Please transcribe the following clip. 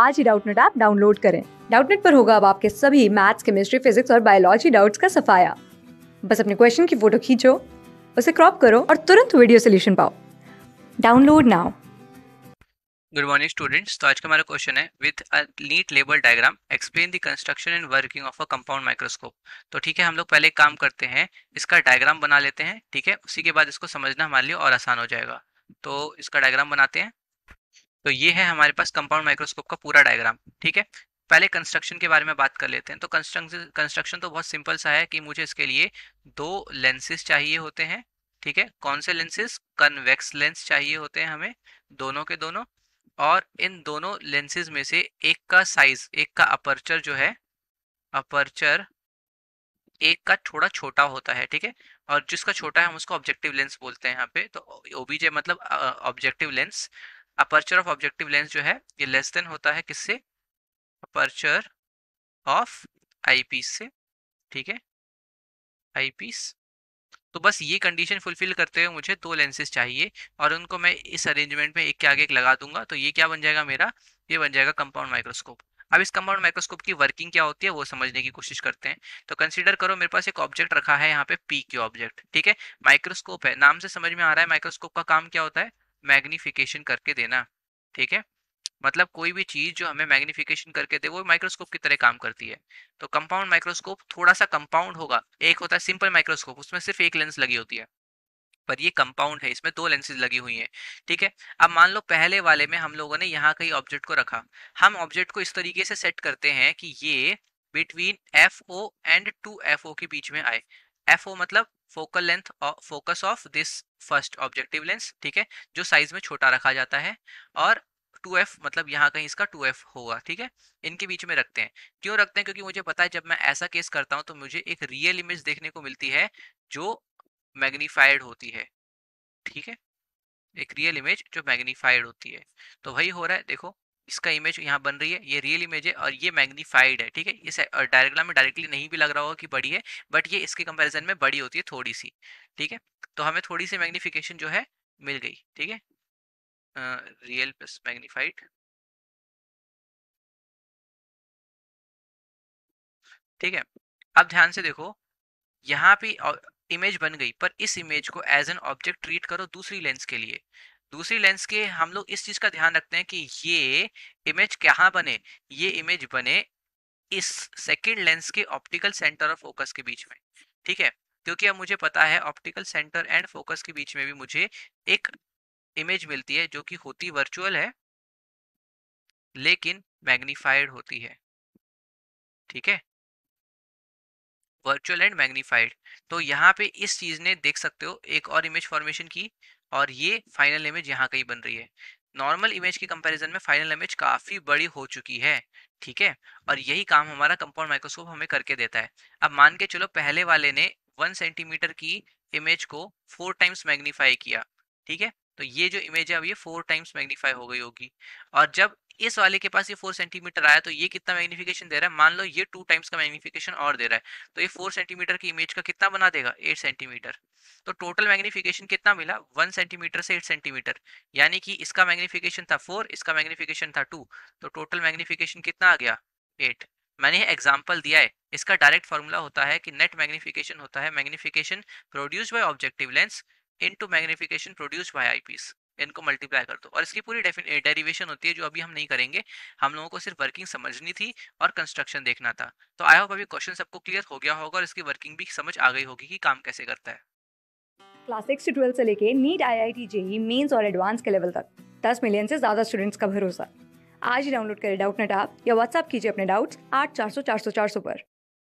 आज ही Doubtnet app download करें डाउटनेट पर होगा अब आपके सभी मैथ्स केमिस्ट्री फिजिक्स और बायोलॉजी डाउट्स का सफाया बस अपने क्वेश्चन की फोटो खींचो उसे क्रॉप करो और तुरंत वीडियो सोल्यूशन पाओ download now good morning students तो आज का हमारा क्वेश्चन है with a neat labelled diagram explain the construction and working of a compound microscope तो ठीक है हम लोग पहले काम करते हैं इसका डायग्राम बना लेते हैं ठीक है उसी के बाद इसको समझना हमारे लिए और आसान हो जाएगा तो इसका डायग्राम बनाते हैं तो ये है हमारे पास कंपाउंड माइक्रोस्कोप का पूरा डायग्राम ठीक है पहले कंस्ट्रक्शन के बारे में बात कर लेते हैं तो कंस्ट्रक्शन तो बहुत सिंपल सा है कि मुझे इसके लिए दो लेंसेज चाहिए होते हैं ठीक है कौन से लेंसेज कन्वेक्स लेंस चाहिए होते हैं हमें दोनों के दोनों और इन दोनों लेंसेज में से एक का साइज एक का अपर्चर जो है अपर्चर एक का थोड़ा छोटा होता है ठीक है और जिसका छोटा है हम उसको ऑब्जेक्टिव लेंस बोलते हैं यहाँ पे तो ओबीजे मतलब objective lens aperture of objective lens जो है ये लेस देन होता है किससे अपर्चर ऑफ आईपीस से ठीक है आईपीस तो बस ये कंडीशन फुलफिल करते हुए मुझे दो लेंसेज चाहिए और उनको मैं इस अरेंजमेंट में एक के आगे एक लगा दूंगा तो ये क्या बन जाएगा मेरा ये बन जाएगा कंपाउंड माइक्रोस्कोप अब इस कंपाउंड माइक्रोस्कोप की वर्किंग क्या होती है वो समझने की कोशिश करते हैं तो कंसीडर करो मेरे पास एक ऑब्जेक्ट रखा है यहाँ पे पी क्यू ऑब्जेक्ट ठीक है माइक्रोस्कोप है नाम से समझ में आ रहा है माइक्रोस्कोप का काम क्या होता है मैग्नीफिकेशन करके देना ठीक है मतलब कोई भी चीज़ जो हमें मैग्नीफिकेशन करके दे वो माइक्रोस्कोप की तरह काम करती है तो कंपाउंड माइक्रोस्कोप थोड़ा सा कंपाउंड होगा एक होता है सिंपल माइक्रोस्कोप उसमें सिर्फ एक लेंस लगी होती है पर ये कंपाउंड है इसमें दो लेंसेज लगी हुई हैं ठीक है अब मान लो पहले वाले में हम लोगों ने यहाँ कहीं ऑब्जेक्ट को रखा हम ऑब्जेक्ट को इस तरीके से सेट करते हैं कि ये between F O and two F O के बीच में आए एफ ओ मतलब focal length focus of this first objective lens ठीक है जो साइज में छोटा रखा जाता है और 2f मतलब यहाँ कहीं इसका 2f होगा ठीक है इनके बीच में रखते हैं क्यों रखते हैं क्योंकि मुझे पता है जब मैं ऐसा केस करता हूँ तो मुझे एक रियल इमेज देखने को मिलती है जो मैग्नीफाइड होती है ठीक है एक रियल इमेज जो मैग्नीफाइड होती है तो वही हो रहा है देखो इसका इमेज यहाँ बन रही है ये रियल इमेज है और ये मैग्नीफाइड है ठीक है इस डायग्राम में डायरेक्टली नहीं भी लग रहा होगा कि बड़ी है बट ये इसके कंपैरिजन में बड़ी होती है थोड़ी सी ठीक है तो हमें थोड़ी सी मैग्नीफिकेशन जो है मिल गई ठीक है रियल प्लस मैग्नीफाइड ठीक है अब ध्यान से देखो यहाँ पे इमेज बन गई पर इस इमेज को एज एन ऑब्जेक्ट ट्रीट करो दूसरी लेंस के लिए दूसरी लेंस के हम लोग इस चीज का ध्यान रखते हैं कि ये इमेज कहाँ बने ये इमेज बने इस सेकेंड लेंस के ऑप्टिकल सेंटर और फोकस के बीच में ठीक है क्योंकि अब मुझे पता है ऑप्टिकल सेंटर एंड फोकस के बीच में भी मुझे एक इमेज मिलती है जो कि होती वर्चुअल है लेकिन मैग्नीफाइड होती है ठीक है वर्चुअल एंड मैग्नीफाइड तो यहाँ पे इस चीज ने देख सकते हो एक और इमेज फॉर्मेशन की और ये फाइनल इमेज यहाँ कहीं बन रही है नॉर्मल इमेज के कंपैरिजन में फाइनल इमेज काफ़ी बड़ी हो चुकी है ठीक है और यही काम हमारा कंपाउंड माइक्रोस्कोप हमें करके देता है अब मान के चलो पहले वाले ने वन सेंटीमीटर की इमेज को फोर टाइम्स मैग्नीफाई किया ठीक है तो ये जो इमेज है अब ये फोर टाइम्स मैग्नीफाई हो गई होगी और जब इस वाले के पास ये फोर सेंटीमीटर आया तो ये कितना मैग्निफिकेशन दे रहा है मान लो ये टू टाइम्स का मैग्निफिकेशन और दे रहा है तो ये फोर सेंटीमीटर की इमेज का कितना बना देगा एट सेंटीमीटर तो टोटल मैग्निफिकेशन कितना मिला वन सेंटीमीटर से एट सेंटीमीटर यानी कि इसका मैग्निफिकेशन था फोर इसका मैग्निफिकेशन था टू तो टोटल मैग्निफिकेशन कितना आ गया एट मैंने एग्जाम्पल दिया है इसका डायरेक्ट फॉर्मूला होता है कि नेट मैग्निफिकेशन होता है magnification produced by objective lens into magnification produced by eyepiece इनको मल्टीप्लाई कर दो और इसकी पूरी डेरिवेशन होती है जो अभी हम नहीं करेंगे हम लोगों को सिर्फ वर्किंग समझनी थी और कंस्ट्रक्शन देखना था तो आई होप अभी क्वेश्चन सबको क्लियर हो गया होगा और इसकी वर्किंग भी समझ आ गई होगी कि काम कैसे करता है क्लास सिक्स से ट्वेल्थ से लेके NEET I I T JEE mains और एडवांस के लेवल तक दस मिलियन से ज़्यादा स्टूडेंट्स का भरोसा आज ही डाउनलोड करें डाउट नेट आप या व्हाट्सअप कीजिए अपने डाउट्स आठ चार सौ चार सौ चार सौ पर